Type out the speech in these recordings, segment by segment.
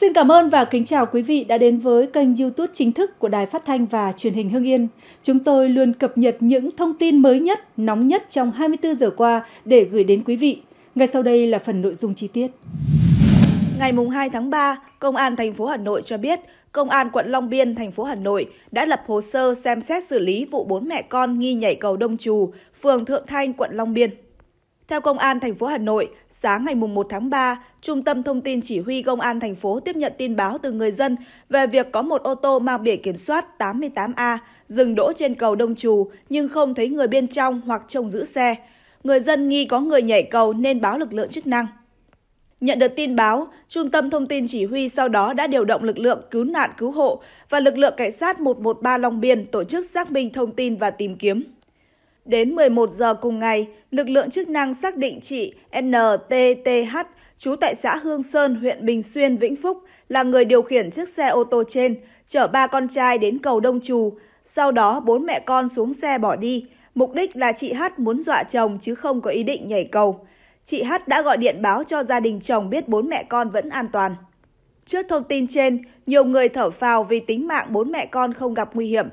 Xin cảm ơn và kính chào quý vị đã đến với kênh YouTube chính thức của Đài Phát thanh và Truyền hình Hưng Yên. Chúng tôi luôn cập nhật những thông tin mới nhất, nóng nhất trong 24 giờ qua để gửi đến quý vị. Ngay sau đây là phần nội dung chi tiết. Ngày 2 tháng 3, Công an thành phố Hà Nội cho biết, Công an quận Long Biên, thành phố Hà Nội đã lập hồ sơ xem xét xử lý vụ bốn mẹ con nghi nhảy cầu Đông Trù, phường Thượng Thanh, quận Long Biên. Theo Công an thành phố Hà Nội, sáng ngày 1 tháng 3, Trung tâm Thông tin Chỉ huy Công an thành phố tiếp nhận tin báo từ người dân về việc có một ô tô mang biển kiểm soát 88A dừng đỗ trên cầu Đông Trù nhưng không thấy người bên trong hoặc trông giữ xe. Người dân nghi có người nhảy cầu nên báo lực lượng chức năng. Nhận được tin báo, Trung tâm Thông tin Chỉ huy sau đó đã điều động lực lượng cứu nạn cứu hộ và lực lượng cảnh sát 113 Long Biên tổ chức xác minh thông tin và tìm kiếm. Đến 11 giờ cùng ngày, lực lượng chức năng xác định chị NTTH, trú tại xã Hương Sơn, huyện Bình Xuyên, Vĩnh Phúc, là người điều khiển chiếc xe ô tô trên, chở ba con trai đến cầu Đông Trù. Sau đó, bốn mẹ con xuống xe bỏ đi. Mục đích là chị H muốn dọa chồng chứ không có ý định nhảy cầu. Chị H đã gọi điện báo cho gia đình chồng biết bốn mẹ con vẫn an toàn. Trước thông tin trên, nhiều người thở phào vì tính mạng bốn mẹ con không gặp nguy hiểm.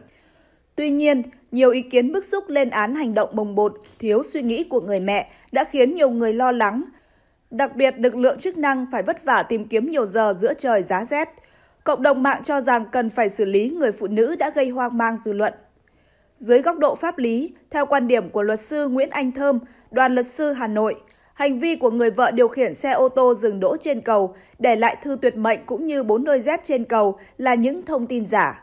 Tuy nhiên, nhiều ý kiến bức xúc lên án hành động bồng bột, thiếu suy nghĩ của người mẹ đã khiến nhiều người lo lắng. Đặc biệt, lực lượng chức năng phải vất vả tìm kiếm nhiều giờ giữa trời giá rét. Cộng đồng mạng cho rằng cần phải xử lý người phụ nữ đã gây hoang mang dư luận. Dưới góc độ pháp lý, theo quan điểm của luật sư Nguyễn Anh Thơm, đoàn luật sư Hà Nội, hành vi của người vợ điều khiển xe ô tô dừng đỗ trên cầu, để lại thư tuyệt mệnh cũng như bốn đôi dép trên cầu là những thông tin giả.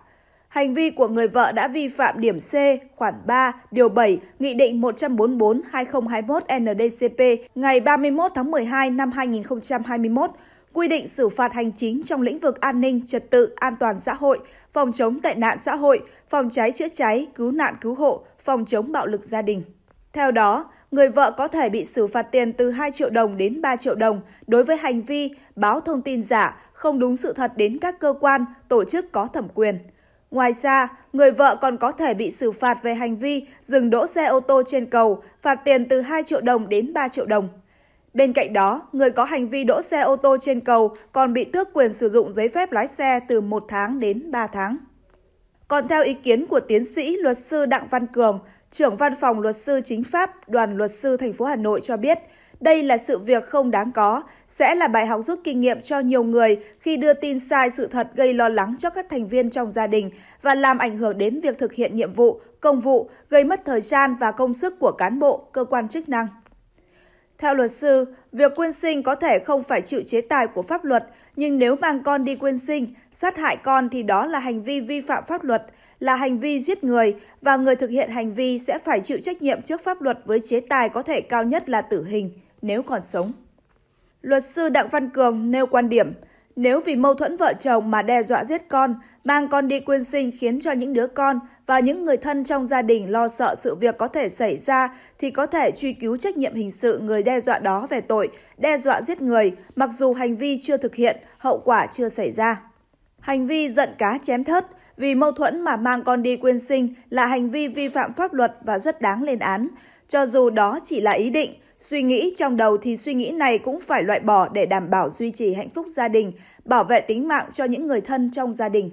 Hành vi của người vợ đã vi phạm điểm C, khoản 3, điều 7, Nghị định 144-2021-NDCP ngày 31 tháng 12 năm 2021, quy định xử phạt hành chính trong lĩnh vực an ninh, trật tự, an toàn xã hội, phòng chống tệ nạn xã hội, phòng cháy chữa cháy, cứu nạn cứu hộ, phòng chống bạo lực gia đình. Theo đó, người vợ có thể bị xử phạt tiền từ 2 triệu đồng đến 3 triệu đồng đối với hành vi báo thông tin giả, không đúng sự thật đến các cơ quan, tổ chức có thẩm quyền. Ngoài ra, người vợ còn có thể bị xử phạt về hành vi dừng đỗ xe ô tô trên cầu, phạt tiền từ 2 triệu đồng đến 3 triệu đồng. Bên cạnh đó, người có hành vi đỗ xe ô tô trên cầu còn bị tước quyền sử dụng giấy phép lái xe từ 1 tháng đến 3 tháng. Còn theo ý kiến của tiến sĩ luật sư Đặng Văn Cường, trưởng văn phòng luật sư chính pháp Đoàn luật sư thành phố Hà Nội cho biết, đây là sự việc không đáng có, sẽ là bài học rút kinh nghiệm cho nhiều người khi đưa tin sai sự thật gây lo lắng cho các thành viên trong gia đình và làm ảnh hưởng đến việc thực hiện nhiệm vụ, công vụ, gây mất thời gian và công sức của cán bộ, cơ quan chức năng. Theo luật sư, việc quyên sinh có thể không phải chịu chế tài của pháp luật, nhưng nếu mang con đi quyên sinh, sát hại con thì đó là hành vi vi phạm pháp luật, là hành vi giết người và người thực hiện hành vi sẽ phải chịu trách nhiệm trước pháp luật với chế tài có thể cao nhất là tử hình nếu còn sống. Luật sư Đặng Văn Cường nêu quan điểm, nếu vì mâu thuẫn vợ chồng mà đe dọa giết con, mang con đi quyên sinh khiến cho những đứa con và những người thân trong gia đình lo sợ sự việc có thể xảy ra thì có thể truy cứu trách nhiệm hình sự người đe dọa đó về tội đe dọa giết người, mặc dù hành vi chưa thực hiện, hậu quả chưa xảy ra. Hành vi giận cá chém thớt vì mâu thuẫn mà mang con đi quyên sinh là hành vi vi phạm pháp luật và rất đáng lên án, cho dù đó chỉ là ý định Suy nghĩ trong đầu thì suy nghĩ này cũng phải loại bỏ để đảm bảo duy trì hạnh phúc gia đình, bảo vệ tính mạng cho những người thân trong gia đình.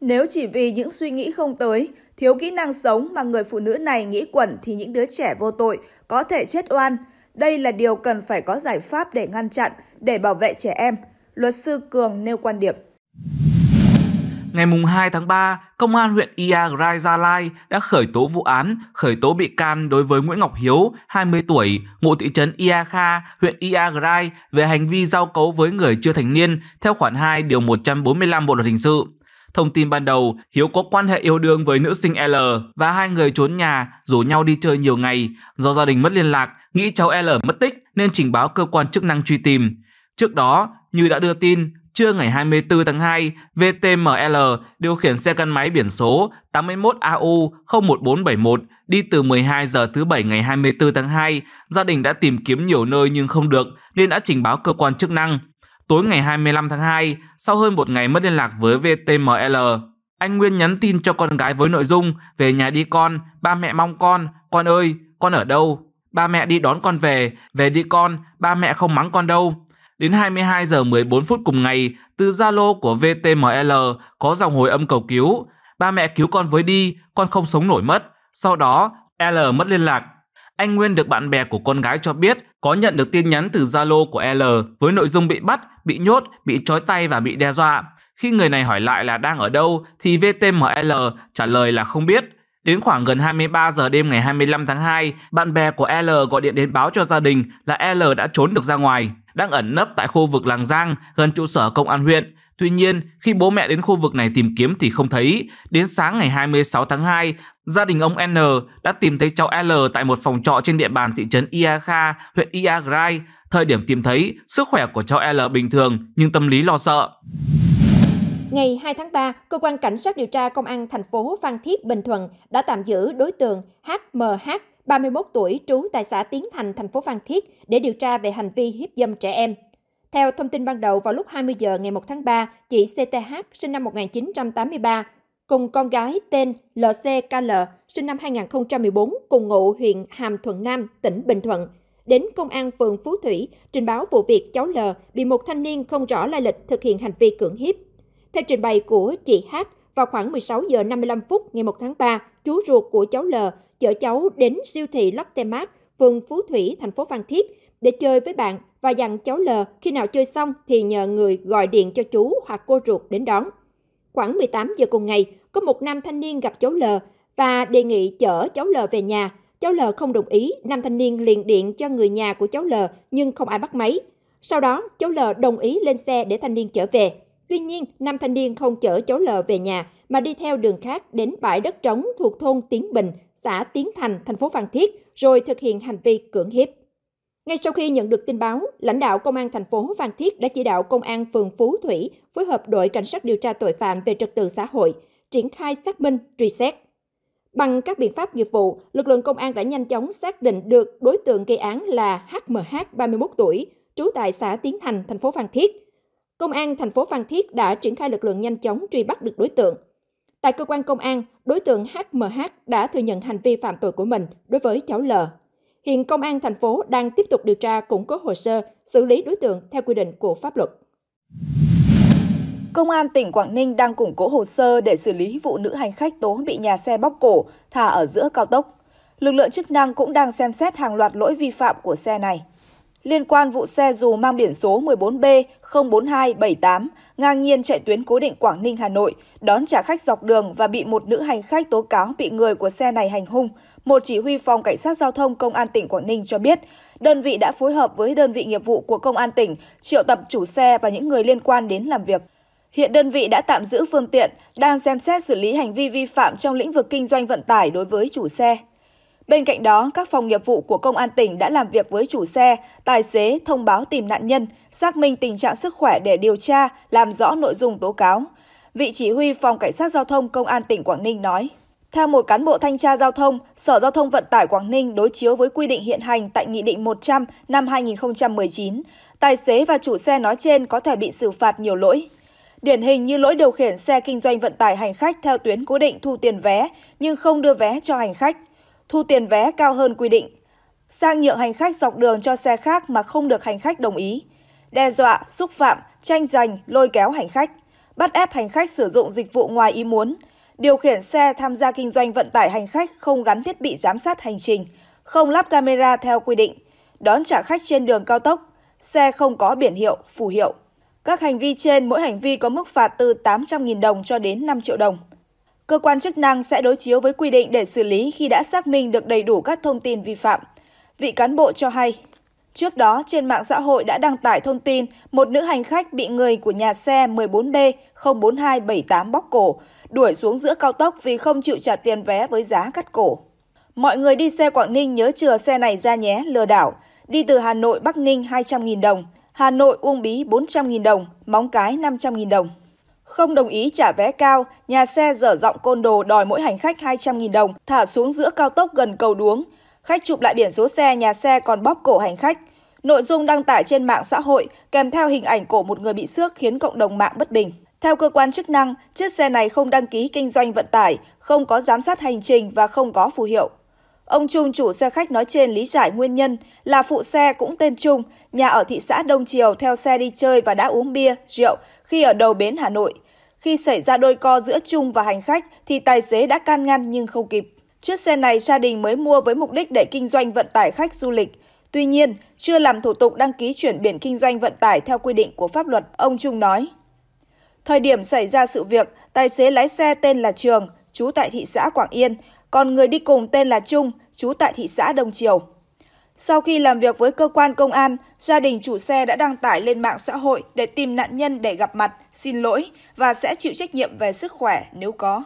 Nếu chỉ vì những suy nghĩ không tới, thiếu kỹ năng sống mà người phụ nữ này nghĩ quẩn thì những đứa trẻ vô tội có thể chết oan. Đây là điều cần phải có giải pháp để ngăn chặn, để bảo vệ trẻ em. Luật sư Cường nêu quan điểm. Ngày 2 tháng 3, Công an huyện Ia Rai Gia Lai đã khởi tố vụ án, khởi tố bị can đối với Nguyễn Ngọc Hiếu, 20 tuổi, ngụ thị trấn Ia Kha, huyện Ia Rai về hành vi giao cấu với người chưa thành niên theo khoản 2 điều 145 Bộ luật hình sự. Thông tin ban đầu, Hiếu có quan hệ yêu đương với nữ sinh L và hai người trốn nhà, rủ nhau đi chơi nhiều ngày. Do gia đình mất liên lạc, nghĩ cháu L mất tích nên trình báo cơ quan chức năng truy tìm. Trước đó, như đã đưa tin, Trưa ngày 24 tháng 2, VTML điều khiển xe gắn máy biển số 81AU01471 đi từ 12 giờ thứ Bảy ngày 24 tháng 2. Gia đình đã tìm kiếm nhiều nơi nhưng không được nên đã trình báo cơ quan chức năng. Tối ngày 25 tháng 2, sau hơn một ngày mất liên lạc với VTML, anh Nguyên nhắn tin cho con gái với nội dung về nhà đi con, ba mẹ mong con, con ơi, con ở đâu? Ba mẹ đi đón con về, về đi con, ba mẹ không mắng con đâu Đến 22 giờ 14 phút cùng ngày, từ Zalo của VTML có dòng hồi âm cầu cứu. Ba mẹ cứu con với đi, con không sống nổi mất. Sau đó, L mất liên lạc. Anh Nguyên được bạn bè của con gái cho biết có nhận được tin nhắn từ Zalo của L với nội dung bị bắt, bị nhốt, bị trói tay và bị đe dọa. Khi người này hỏi lại là đang ở đâu thì VTML trả lời là không biết. Đến khoảng gần 23 giờ đêm ngày 25 tháng 2, bạn bè của L gọi điện đến báo cho gia đình là L đã trốn được ra ngoài đang ẩn nấp tại khu vực Làng Giang gần trụ sở công an huyện. Tuy nhiên, khi bố mẹ đến khu vực này tìm kiếm thì không thấy. Đến sáng ngày 26 tháng 2, gia đình ông N đã tìm thấy cháu L tại một phòng trọ trên địa bàn thị trấn Iakha, huyện Iagrai. Thời điểm tìm thấy, sức khỏe của cháu L bình thường nhưng tâm lý lo sợ. Ngày 2 tháng 3, cơ quan cảnh sát điều tra công an thành phố Phan Thiết Bình Thuận đã tạm giữ đối tượng HMH 31 tuổi, trú tại xã Tiến Thành, thành phố Phan Thiết để điều tra về hành vi hiếp dâm trẻ em. Theo thông tin ban đầu, vào lúc 20 giờ ngày 1 tháng 3, chị CTH sinh năm 1983 cùng con gái tên LCKL sinh năm 2014 cùng ngụ huyện Hàm Thuận Nam, tỉnh Bình Thuận đến công an phường Phú Thủy trình báo vụ việc cháu L bị một thanh niên không rõ lai lịch thực hiện hành vi cưỡng hiếp. Theo trình bày của chị H. Vào khoảng 16 giờ 55 phút ngày 1 tháng 3, chú ruột của cháu L chở cháu đến siêu thị Lotte Mart, phường Phú Thủy, thành phố Phan Thiết để chơi với bạn và dặn cháu L khi nào chơi xong thì nhờ người gọi điện cho chú hoặc cô ruột đến đón. Khoảng 18 giờ cùng ngày, có một nam thanh niên gặp cháu L và đề nghị chở cháu L về nhà. Cháu L không đồng ý, nam thanh niên liền điện cho người nhà của cháu L nhưng không ai bắt máy. Sau đó, cháu L đồng ý lên xe để thanh niên chở về. Tuy nhiên, nam thanh niên không chở cháu L về nhà mà đi theo đường khác đến bãi đất trống thuộc thôn Tiến Bình, xã Tiến Thành, thành phố Phan Thiết, rồi thực hiện hành vi cưỡng hiếp. Ngay sau khi nhận được tin báo, lãnh đạo công an thành phố Phan Thiết đã chỉ đạo công an phường Phú Thủy phối hợp đội cảnh sát điều tra tội phạm về trật tự xã hội triển khai xác minh, truy xét. Bằng các biện pháp nghiệp vụ, lực lượng công an đã nhanh chóng xác định được đối tượng gây án là HMH 31 tuổi, trú tại xã Tiến Thành, thành phố Phan Thiết Công an thành phố Phan Thiết đã triển khai lực lượng nhanh chóng truy bắt được đối tượng. Tại cơ quan công an, đối tượng HMH đã thừa nhận hành vi phạm tội của mình đối với cháu L. Hiện công an thành phố đang tiếp tục điều tra củng cố hồ sơ, xử lý đối tượng theo quy định của pháp luật. Công an tỉnh Quảng Ninh đang củng cố hồ sơ để xử lý vụ nữ hành khách tố bị nhà xe bóc cổ, thả ở giữa cao tốc. Lực lượng chức năng cũng đang xem xét hàng loạt lỗi vi phạm của xe này liên quan vụ xe dù mang biển số 14B04278 ngang nhiên chạy tuyến cố định Quảng Ninh Hà Nội, đón trả khách dọc đường và bị một nữ hành khách tố cáo bị người của xe này hành hung. Một chỉ huy phòng cảnh sát giao thông công an tỉnh Quảng Ninh cho biết, đơn vị đã phối hợp với đơn vị nghiệp vụ của công an tỉnh triệu tập chủ xe và những người liên quan đến làm việc. Hiện đơn vị đã tạm giữ phương tiện, đang xem xét xử lý hành vi vi phạm trong lĩnh vực kinh doanh vận tải đối với chủ xe. Bên cạnh đó, các phòng nghiệp vụ của công an tỉnh đã làm việc với chủ xe, tài xế thông báo tìm nạn nhân, xác minh tình trạng sức khỏe để điều tra, làm rõ nội dung tố cáo. Vị chỉ huy phòng cảnh sát giao thông công an tỉnh Quảng Ninh nói: theo một cán bộ thanh tra giao thông, Sở Giao thông Vận tải Quảng Ninh đối chiếu với quy định hiện hành tại Nghị định 100 năm 2019, tài xế và chủ xe nói trên có thể bị xử phạt nhiều lỗi. Điển hình như lỗi điều khiển xe kinh doanh vận tải hành khách theo tuyến cố định thu tiền vé nhưng không đưa vé cho hành khách – thu tiền vé cao hơn quy định, sang nhượng hành khách dọc đường cho xe khác mà không được hành khách đồng ý, đe dọa, xúc phạm, tranh giành, lôi kéo hành khách, bắt ép hành khách sử dụng dịch vụ ngoài ý muốn, điều khiển xe tham gia kinh doanh vận tải hành khách không gắn thiết bị giám sát hành trình, không lắp camera theo quy định, đón trả khách trên đường cao tốc, xe không có biển hiệu, phù hiệu. Các hành vi trên mỗi hành vi có mức phạt từ 800.000 đồng cho đến 5 triệu đồng. Cơ quan chức năng sẽ đối chiếu với quy định để xử lý khi đã xác minh được đầy đủ các thông tin vi phạm. Vị cán bộ cho hay, trước đó trên mạng xã hội đã đăng tải thông tin một nữ hành khách bị người của nhà xe 14B 04278 bóc cổ, đuổi xuống giữa cao tốc vì không chịu trả tiền vé với giá cắt cổ. Mọi người đi xe Quảng Ninh nhớ chừa xe này ra nhé, lừa đảo. Đi từ Hà Nội Bắc Ninh 200.000 đồng, Hà Nội Uông Bí 400.000 đồng, Móng Cái 500.000 đồng. Không đồng ý trả vé cao, nhà xe dở giọng côn đồ đòi mỗi hành khách 200.000 đồng, thả xuống giữa cao tốc gần cầu đuống. Khách chụp lại biển số xe, nhà xe còn bóp cổ hành khách. Nội dung đăng tải trên mạng xã hội kèm theo hình ảnh cổ một người bị xước khiến cộng đồng mạng bất bình. Theo cơ quan chức năng, chiếc xe này không đăng ký kinh doanh vận tải, không có giám sát hành trình và không có phù hiệu. Ông Trung chủ xe khách nói trên lý giải nguyên nhân là phụ xe cũng tên Trung, nhà ở thị xã Đông Triều theo xe đi chơi và đã uống bia, rượu khi ở đầu bến Hà Nội. Khi xảy ra đôi co giữa Trung và hành khách thì tài xế đã can ngăn nhưng không kịp. Chiếc xe này gia đình mới mua với mục đích để kinh doanh vận tải khách du lịch. Tuy nhiên, chưa làm thủ tục đăng ký chuyển biển kinh doanh vận tải theo quy định của pháp luật, ông Trung nói. Thời điểm xảy ra sự việc, tài xế lái xe tên là Trường, trú tại thị xã Quảng Yên, còn người đi cùng tên là Trung, trú tại thị xã Đông Triều. Sau khi làm việc với cơ quan công an, gia đình chủ xe đã đăng tải lên mạng xã hội để tìm nạn nhân để gặp mặt, xin lỗi và sẽ chịu trách nhiệm về sức khỏe nếu có.